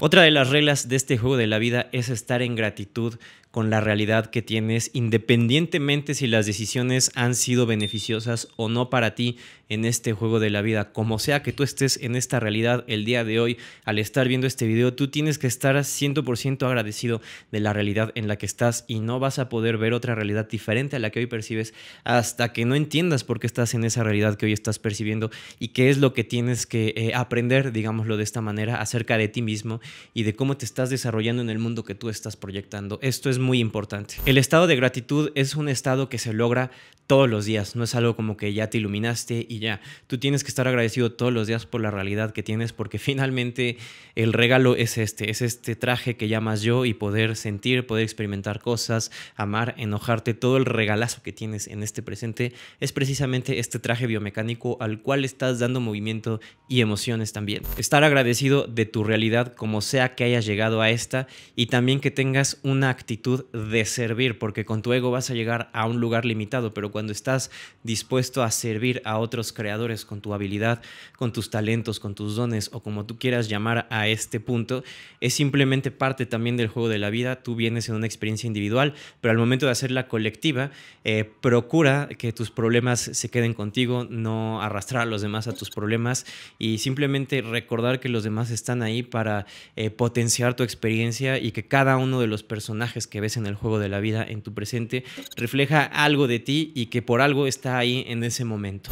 Otra de las reglas de este juego de la vida es estar en gratitud con la realidad que tienes, independientemente si las decisiones han sido beneficiosas o no para ti en este juego de la vida. Como sea que tú estés en esta realidad el día de hoy, al estar viendo este video, tú tienes que estar 100% agradecido de la realidad en la que estás y no vas a poder ver otra realidad diferente a la que hoy percibes hasta que no entiendas por qué estás en esa realidad que hoy estás percibiendo y qué es lo que tienes que eh, aprender, digámoslo de esta manera, acerca de ti mismo y de cómo te estás desarrollando en el mundo que tú estás proyectando. Esto es muy importante. El estado de gratitud es un estado que se logra todos los días, no es algo como que ya te iluminaste y ya. Tú tienes que estar agradecido todos los días por la realidad que tienes porque finalmente el regalo es este, es este traje que llamas yo y poder sentir, poder experimentar cosas, amar, enojarte, todo el regalazo que tienes en este presente es precisamente este traje biomecánico al cual estás dando movimiento y emociones también. Estar agradecido de tu realidad como sea que hayas llegado a esta y también que tengas una actitud de servir, porque con tu ego vas a llegar a un lugar limitado, pero cuando estás dispuesto a servir a otros creadores con tu habilidad, con tus talentos, con tus dones o como tú quieras llamar a este punto, es simplemente parte también del juego de la vida, tú vienes en una experiencia individual, pero al momento de hacerla colectiva, eh, procura que tus problemas se queden contigo, no arrastrar a los demás a tus problemas y simplemente recordar que los demás están ahí para eh, potenciar tu experiencia y que cada uno de los personajes que ves en el juego de la vida en tu presente refleja algo de ti y que por algo está ahí en ese momento.